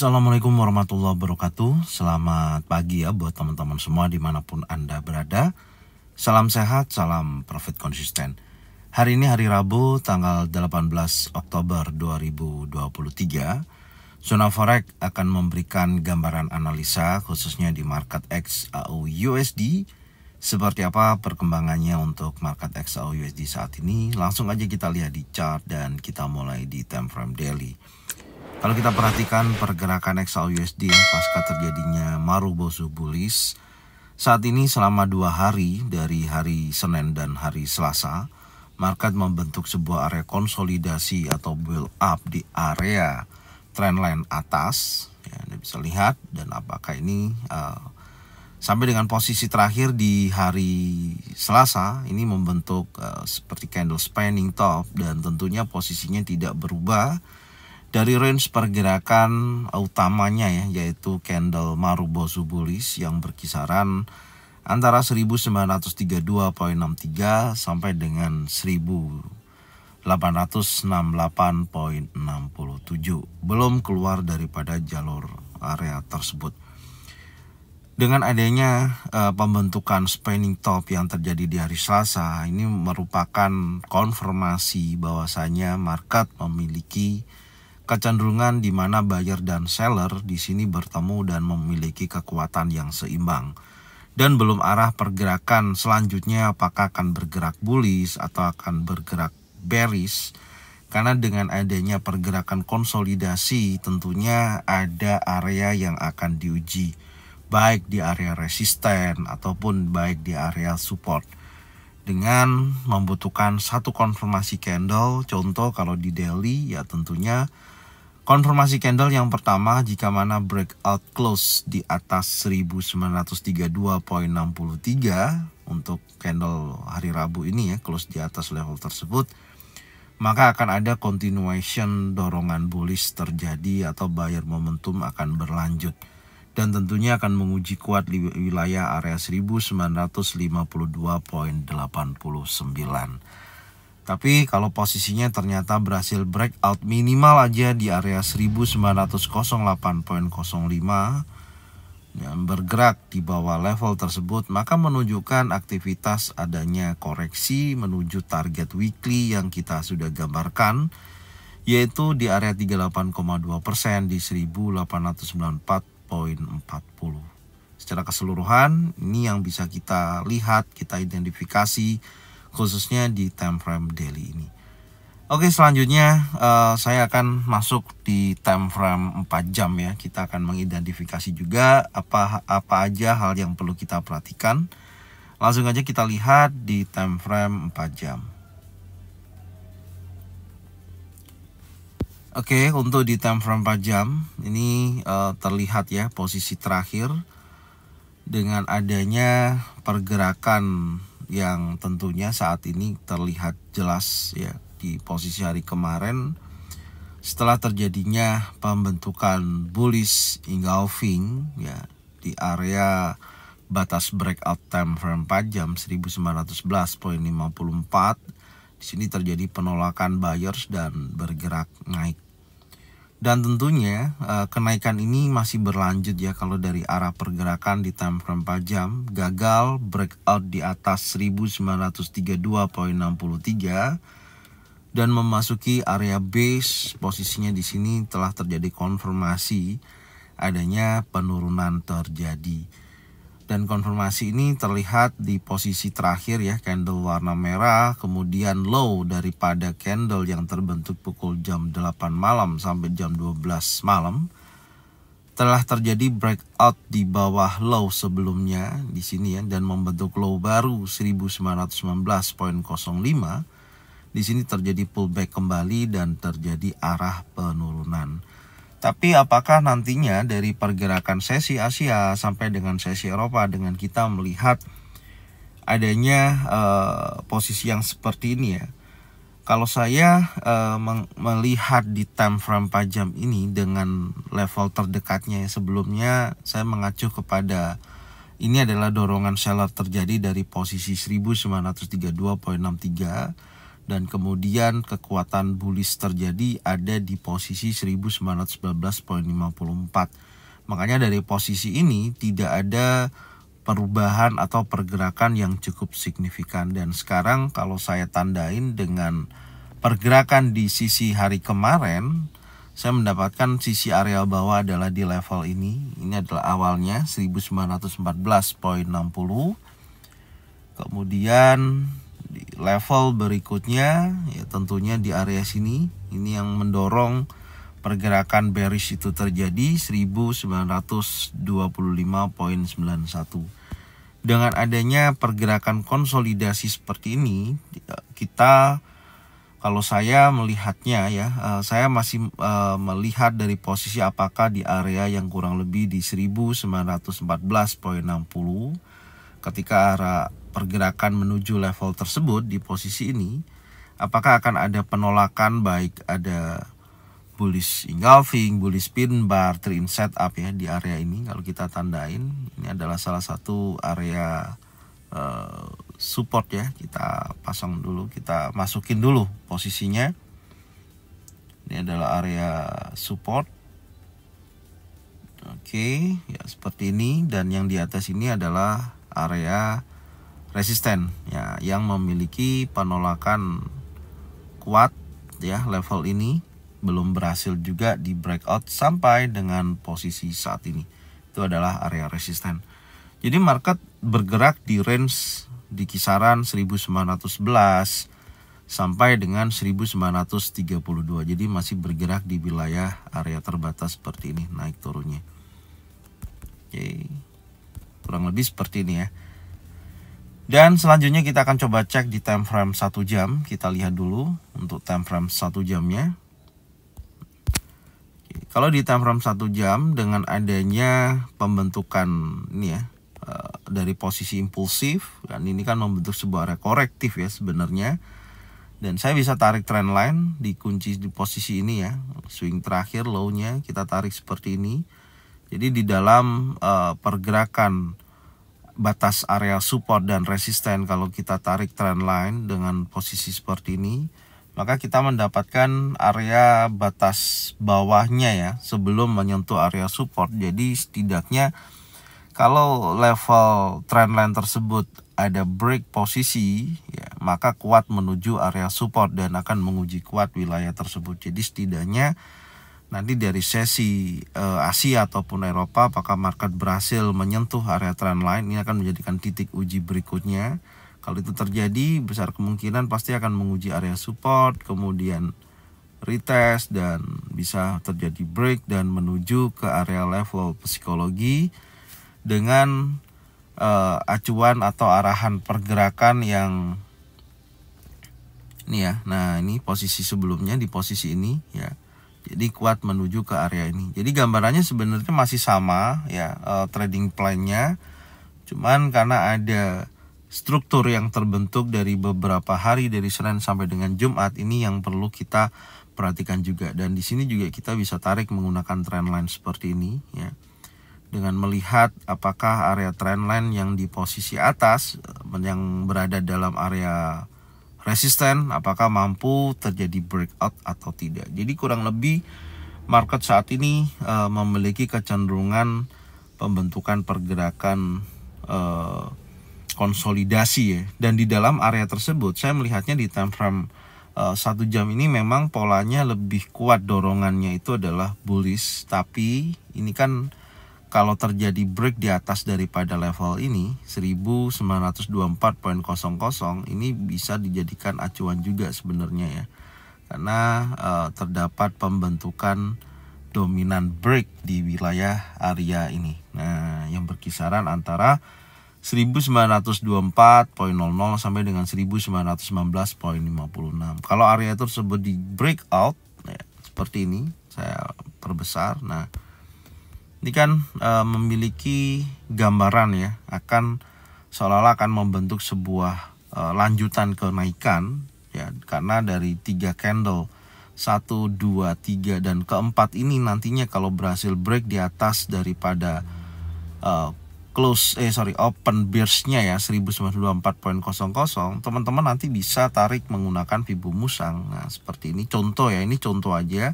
Assalamualaikum warahmatullahi wabarakatuh Selamat pagi ya buat teman-teman semua dimanapun Anda berada Salam sehat, salam profit konsisten Hari ini hari Rabu tanggal 18 Oktober 2023 Zona Forex akan memberikan gambaran analisa khususnya di market XAU USD seperti apa perkembangannya untuk market XAU USD saat ini langsung aja kita lihat di chart dan kita mulai di time frame daily kalau kita perhatikan pergerakan XAU USD ya, pasca terjadinya Marubozu bullish, saat ini selama dua hari dari hari Senin dan hari Selasa, market membentuk sebuah area konsolidasi atau build up di area trendline atas. Ya, Anda bisa lihat dan apakah ini uh, sampai dengan posisi terakhir di hari Selasa ini membentuk uh, seperti candle spanning top dan tentunya posisinya tidak berubah dari range pergerakan utamanya ya yaitu candle Marubozu bullish yang berkisaran antara 1932.63 sampai dengan 1868.67 belum keluar daripada jalur area tersebut dengan adanya e, pembentukan spanning top yang terjadi di hari Selasa ini merupakan konfirmasi bahwasanya market memiliki kecenderungan di mana buyer dan seller di sini bertemu dan memiliki kekuatan yang seimbang. Dan belum arah pergerakan selanjutnya apakah akan bergerak bullish atau akan bergerak bearish. Karena dengan adanya pergerakan konsolidasi tentunya ada area yang akan diuji. Baik di area resisten ataupun baik di area support dengan membutuhkan satu konfirmasi candle contoh kalau di daily ya tentunya Konfirmasi candle yang pertama jika mana breakout close di atas 1932.63 untuk candle hari Rabu ini ya close di atas level tersebut maka akan ada continuation dorongan bullish terjadi atau buyer momentum akan berlanjut dan tentunya akan menguji kuat di wilayah area 1952.89 tapi kalau posisinya ternyata berhasil breakout minimal aja di area 1908.05 yang bergerak di bawah level tersebut maka menunjukkan aktivitas adanya koreksi menuju target weekly yang kita sudah gambarkan yaitu di area 38,2% di 1894.40. Secara keseluruhan ini yang bisa kita lihat, kita identifikasi khususnya di time frame daily ini. Oke, selanjutnya uh, saya akan masuk di time frame 4 jam ya. Kita akan mengidentifikasi juga apa apa aja hal yang perlu kita perhatikan. Langsung aja kita lihat di time frame 4 jam. Oke, untuk di time frame 4 jam ini uh, terlihat ya posisi terakhir dengan adanya pergerakan yang tentunya saat ini terlihat jelas ya di posisi hari kemarin setelah terjadinya pembentukan bullish engulfing ya di area batas breakout time frame 4 jam 1911.54 di sini terjadi penolakan buyers dan bergerak naik dan tentunya eh, kenaikan ini masih berlanjut ya kalau dari arah pergerakan di time frame 4 jam gagal breakout di atas 1932.63 dan memasuki area base posisinya di sini telah terjadi konfirmasi adanya penurunan terjadi dan konfirmasi ini terlihat di posisi terakhir ya candle warna merah kemudian low daripada candle yang terbentuk pukul jam 8 malam sampai jam 12 malam telah terjadi breakout di bawah low sebelumnya di sini ya dan membentuk low baru 1919.05 di sini terjadi pullback kembali dan terjadi arah penurunan. Tapi apakah nantinya dari pergerakan sesi Asia sampai dengan sesi Eropa dengan kita melihat adanya e, posisi yang seperti ini ya. Kalau saya eh, melihat di time frame pajam ini dengan level terdekatnya sebelumnya saya mengacu kepada ini adalah dorongan seller terjadi dari posisi 1932.63 dan kemudian kekuatan bullish terjadi ada di posisi 1919.54. Makanya dari posisi ini tidak ada perubahan atau pergerakan yang cukup signifikan dan sekarang kalau saya tandain dengan pergerakan di sisi hari kemarin saya mendapatkan sisi area bawah adalah di level ini. Ini adalah awalnya 1914.60. Kemudian di level berikutnya ya tentunya di area sini ini yang mendorong pergerakan bearish itu terjadi 1925.91 dengan adanya pergerakan konsolidasi seperti ini ya, kita kalau saya melihatnya ya eh, saya masih eh, melihat dari posisi apakah di area yang kurang lebih di 1914.60 ketika arah pergerakan menuju level tersebut di posisi ini, apakah akan ada penolakan baik ada bullish engulfing, bullish pin bar, trim setup ya di area ini kalau kita tandain ini adalah salah satu area uh, support ya kita pasang dulu kita masukin dulu posisinya ini adalah area support oke okay, ya seperti ini dan yang di atas ini adalah area resisten ya yang memiliki penolakan kuat ya level ini belum berhasil juga di breakout sampai dengan posisi saat ini itu adalah area resisten jadi market bergerak di range di kisaran 1911 sampai dengan 1932 jadi masih bergerak di wilayah area terbatas seperti ini naik turunnya oke kurang lebih seperti ini ya dan selanjutnya kita akan coba cek di time frame 1 jam. Kita lihat dulu untuk time frame 1 jamnya. Kalau di time frame 1 jam dengan adanya pembentukan ini ya eh, dari posisi impulsif dan ini kan membentuk sebuah rekorektif ya sebenarnya dan saya bisa tarik trend line dikunci di posisi ini ya swing terakhir low-nya kita tarik seperti ini jadi di dalam uh, pergerakan batas area support dan resisten kalau kita tarik trend line dengan posisi seperti ini maka kita mendapatkan area batas bawahnya ya sebelum menyentuh area support jadi setidaknya kalau level trendline tersebut ada break posisi ya, maka kuat menuju area support dan akan menguji kuat wilayah tersebut jadi setidaknya nanti dari sesi uh, Asia ataupun Eropa apakah market berhasil menyentuh area trend line ini akan menjadikan titik uji berikutnya kalau itu terjadi besar kemungkinan pasti akan menguji area support kemudian retest dan bisa terjadi break dan menuju ke area level psikologi dengan uh, acuan atau arahan pergerakan yang ini ya. Nah, ini posisi sebelumnya di posisi ini ya jadi kuat menuju ke area ini jadi gambarannya sebenarnya masih sama ya uh, trading plan-nya cuman karena ada struktur yang terbentuk dari beberapa hari dari Senin sampai dengan Jumat ini yang perlu kita perhatikan juga dan di sini juga kita bisa tarik menggunakan trendline seperti ini ya dengan melihat apakah area trendline yang di posisi atas eh, yang berada dalam area resisten, apakah mampu terjadi breakout atau tidak. Jadi kurang lebih market saat ini uh, memiliki kecenderungan pembentukan pergerakan uh, konsolidasi ya. Dan di dalam area tersebut saya melihatnya di time frame eh, satu jam ini memang polanya lebih kuat dorongannya itu adalah bullish tapi ini kan kalau terjadi break di atas daripada level ini 1924.00 ini bisa dijadikan acuan juga sebenarnya ya karena uh, terdapat pembentukan dominan break di wilayah area ini nah yang berkisaran antara 1924.00 sampai dengan 1919.56 kalau area tersebut di breakout ya, seperti ini saya perbesar nah ini kan e, memiliki gambaran ya akan seolah-olah akan membentuk sebuah e, lanjutan kenaikan ya karena dari tiga candle satu dua tiga dan keempat ini nantinya kalau berhasil break di atas daripada e, close eh sorry open bears ya 1924.00 teman-teman nanti bisa tarik menggunakan fibu musang. Nah, seperti ini contoh ya, ini contoh aja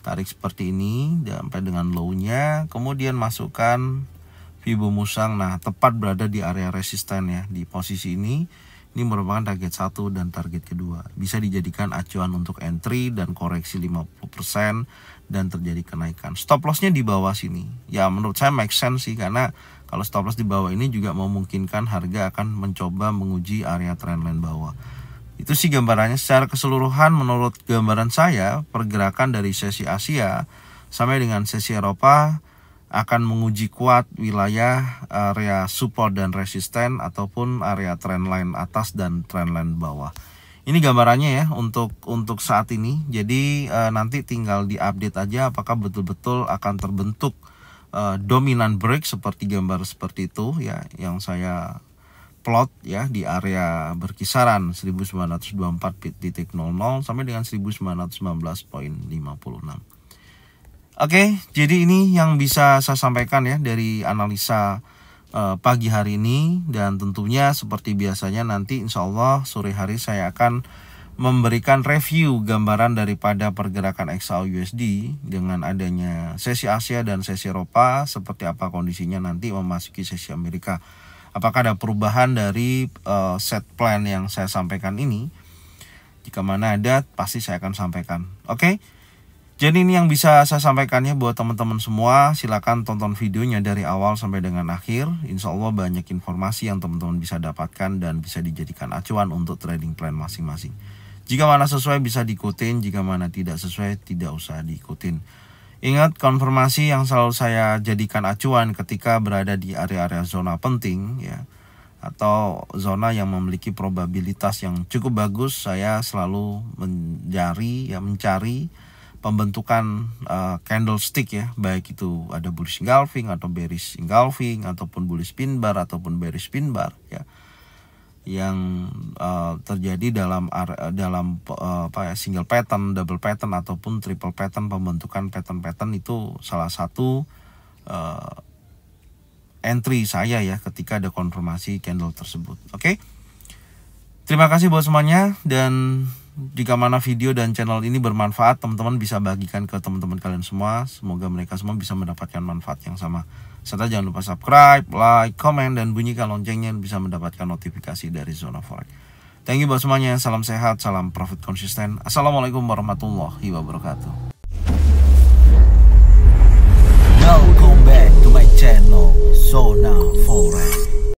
tarik seperti ini sampai dengan low-nya kemudian masukkan fibo musang nah tepat berada di area resisten ya di posisi ini ini merupakan target satu dan target kedua bisa dijadikan acuan untuk entry dan koreksi 50% dan terjadi kenaikan stop lossnya di bawah sini ya menurut saya make sense sih karena kalau stop loss di bawah ini juga memungkinkan harga akan mencoba menguji area trendline bawah itu sih gambarannya secara keseluruhan menurut gambaran saya pergerakan dari sesi Asia sampai dengan sesi Eropa akan menguji kuat wilayah eh, area support dan resisten ataupun area trendline atas dan trendline bawah. Ini gambarannya ya untuk untuk saat ini. Jadi e, nanti tinggal diupdate aja apakah betul-betul akan terbentuk e, dominan break seperti gambar seperti itu ya yang saya plot ya di area berkisaran 1924.00 sampai dengan 1919.56. Oke, jadi ini yang bisa saya sampaikan ya dari analisa eh, pagi hari ini dan tentunya seperti biasanya nanti insya Allah sore hari saya akan memberikan review gambaran daripada pergerakan XAU USD dengan adanya sesi Asia dan sesi Eropa seperti apa kondisinya nanti memasuki sesi Amerika apakah ada perubahan dari uh, set plan yang saya sampaikan ini. Jika mana ada, pasti saya akan sampaikan. Oke. Okay? Jadi ini yang bisa saya sampaikannya buat teman-teman semua. Silakan tonton videonya dari awal sampai dengan akhir. Insya Allah banyak informasi yang teman-teman bisa dapatkan dan bisa dijadikan acuan untuk trading plan masing-masing. Jika mana sesuai bisa diikutin, jika mana tidak sesuai tidak usah diikutin. Ingat konfirmasi yang selalu saya jadikan acuan ketika berada di area-area zona penting ya atau zona yang memiliki probabilitas yang cukup bagus saya selalu mencari ya mencari pembentukan uh, candlestick ya baik itu ada bullish engulfing atau bearish engulfing ataupun bullish pin bar ataupun bearish pin bar ya yang uh, terjadi dalam dalam uh, ya single pattern, double pattern ataupun triple pattern pembentukan pattern-pattern itu salah satu uh, entry saya ya ketika ada konfirmasi candle tersebut. Oke. Okay? Terima kasih buat semuanya dan jika mana video dan channel ini bermanfaat, teman-teman bisa bagikan ke teman-teman kalian semua. Semoga mereka semua bisa mendapatkan manfaat yang sama. Serta jangan lupa subscribe, like, komen, dan bunyikan loncengnya bisa mendapatkan notifikasi dari Zona Forex. Thank you buat semuanya. Salam sehat, salam profit konsisten. Assalamualaikum warahmatullahi wabarakatuh. Welcome back to my channel, Zona Forex.